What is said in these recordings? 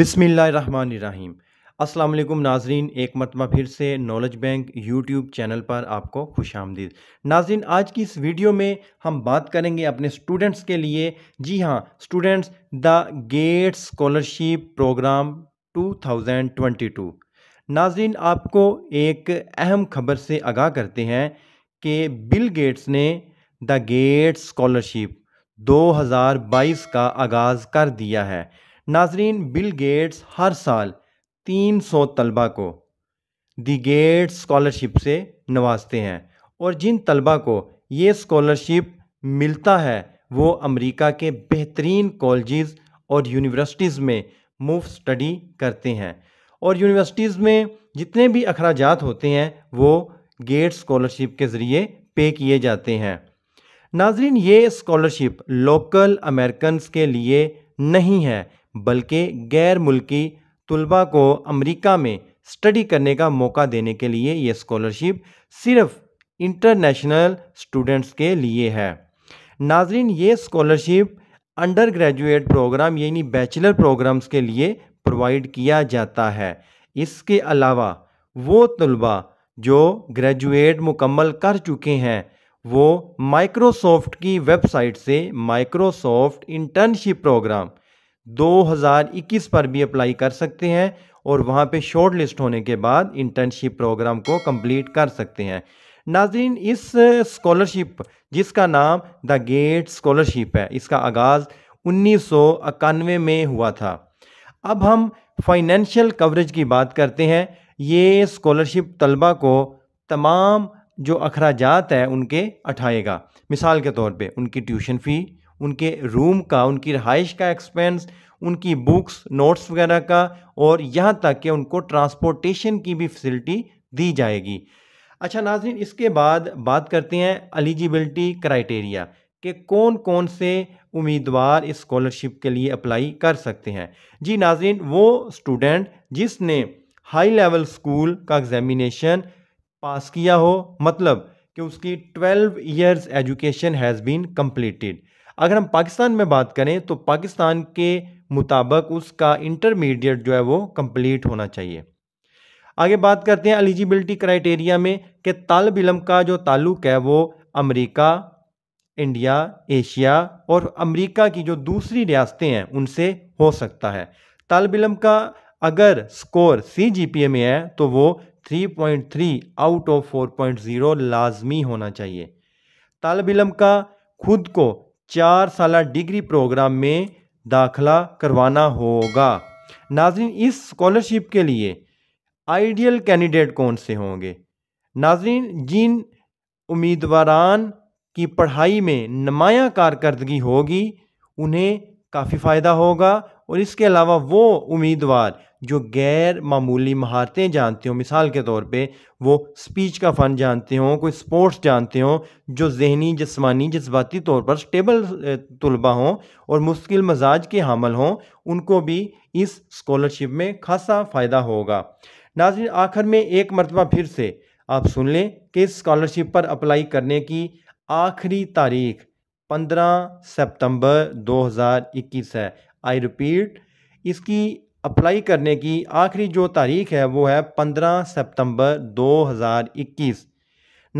बिसमीम् अल्लाम नाजरीन एक मरतबा फिर से नॉलेज बैंक यूट्यूब चैनल पर आपको खुश आमदीद नाजरीन आज की इस वीडियो में हम बात करेंगे अपने स्टूडेंट्स के लिए जी हाँ students the Gates scholarship program 2022 नाजरीन आपको एक अहम खबर से आगाह करते हैं कि बिल गेट्स ने द गेट्स स्कॉलरशिप 2022 का आगाज़ कर दिया है नाजरीन बिल गेट्स हर साल तीन सौ तलबा को दी गेट्स स्कॉलरशिप से नवाजते हैं और जिन तलबा को ये स्कॉलरशिप मिलता है वो अमेरिका के बेहतरीन कॉलेजेस और यूनिवर्सिटीज़ में मुफ्त स्टडी करते हैं और यूनिवर्सिटीज़ में जितने भी अखराज होते हैं वो गेट्स स्कॉलरशिप के ज़रिए पे किए जाते हैं नाजरीन ये स्कॉलरशिप लोकल अमेरिकन के लिए नहीं है बल्कि गैर मुल्की तलबा को अमरीका में स्टडी करने का मौका देने के लिए यह स्कॉलरशिप सिर्फ इंटरनेशनल स्टूडेंट्स के लिए है नाजरीन ये स्कॉलरशिप अंडर ग्रेजुएट प्रोग्राम यानी बैचलर प्रोग्राम्स के लिए प्रोवाइड किया जाता है इसके अलावा वो तलबा जो ग्रेजुएट मुकम्मल कर चुके हैं वो माइक्रोसॉफ्ट की वेबसाइट से माइक्रोसॉफ्ट इंटर्नशिप प्रोग्राम 2021 पर भी अप्लाई कर सकते हैं और वहाँ पे शॉर्ट लिस्ट होने के बाद इंटर्नशिप प्रोग्राम को कंप्लीट कर सकते हैं नाजरीन इस स्कॉलरशिप जिसका नाम द गेट स्कॉलरशिप है इसका आगाज़ उन्नीस में हुआ था अब हम फाइनेंशियल कवरेज की बात करते हैं ये स्कॉलरशिप तलबा को तमाम जो अखराजात है उनके उठाएगा मिसाल के तौर पे उनकी ट्यूशन फ़ी उनके रूम का उनकी रहाइश का एक्सपेंस उनकी बुक्स नोट्स वगैरह का और यहाँ तक कि उनको ट्रांसपोर्टेशन की भी फैसिलिटी दी जाएगी अच्छा नाजरीन इसके बाद बात करते हैं एलिजिबिलिटी क्राइटेरिया कि कौन कौन से उम्मीदवार इस स्कॉलरशिप के लिए अप्लाई कर सकते हैं जी नाजरीन वो स्टूडेंट जिसने हाई लेवल स्कूल का एग्ज़ामिनेशन पास किया हो मतलब कि उसकी 12 years education has been completed अगर हम पाकिस्तान में बात करें तो पाकिस्तान के मुताबिक उसका इंटरमीडिएट जो है वो कंप्लीट होना चाहिए आगे बात करते हैं एलिजिबिलिटी क्राइटेरिया में कि तालब इलम का जो ताल्लुक है वो अमेरिका इंडिया एशिया और अमेरिका की जो दूसरी रियासतें हैं उनसे हो सकता है तालब इलम का अगर score C G P A में है तो वो 3.3 आउट ऑफ 4.0 लाजमी होना चाहिए तालब इलम का खुद को चार साल डिग्री प्रोग्राम में दाखला करवाना होगा नाजरीन इस स्कॉलरशिप के लिए आइडियल कैंडिडेट कौन से होंगे नाजरीन जिन उम्मीदवारान की पढ़ाई में नमाया कारकर्दगी होगी उन्हें काफ़ी फ़ायदा होगा और इसके अलावा वो उम्मीदवार जो गैर मामूली महारतें जानते हों मिसाल के तौर पे वो स्पीच का फ़न जानते हों कोई स्पोर्ट्स जानते हों जो जहनी जिसमानी जज्बाती तौर पर स्टेबल तलबा हों और मुश्किल मजाज के हामल हों उनको भी इस स्कॉलरशिप में खासा फ़ायदा होगा नाजिन आखिर में एक मरतबा फिर से आप सुन लें कि इस स्कॉलरशिप पर अप्लाई करने की आखिरी तारीख पंद्रह सितंबर 2021 है आई रिपीट इसकी अप्लाई करने की आखिरी जो तारीख है वो है पंद्रह सितंबर 2021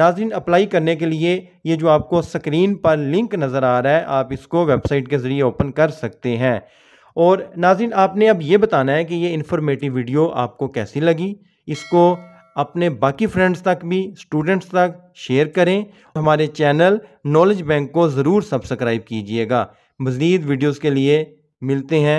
नाजिन अप्लाई करने के लिए ये जो आपको स्क्रीन पर लिंक नज़र आ रहा है आप इसको वेबसाइट के ज़रिए ओपन कर सकते हैं और नाजिन आपने अब ये बताना है कि ये इन्फॉर्मेटिव वीडियो आपको कैसी लगी इसको अपने बाकी फ्रेंड्स तक भी स्टूडेंट्स तक शेयर करें हमारे चैनल नॉलेज बैंक को ज़रूर सब्सक्राइब कीजिएगा मज़ीद वीडियोज़ के लिए मिलते हैं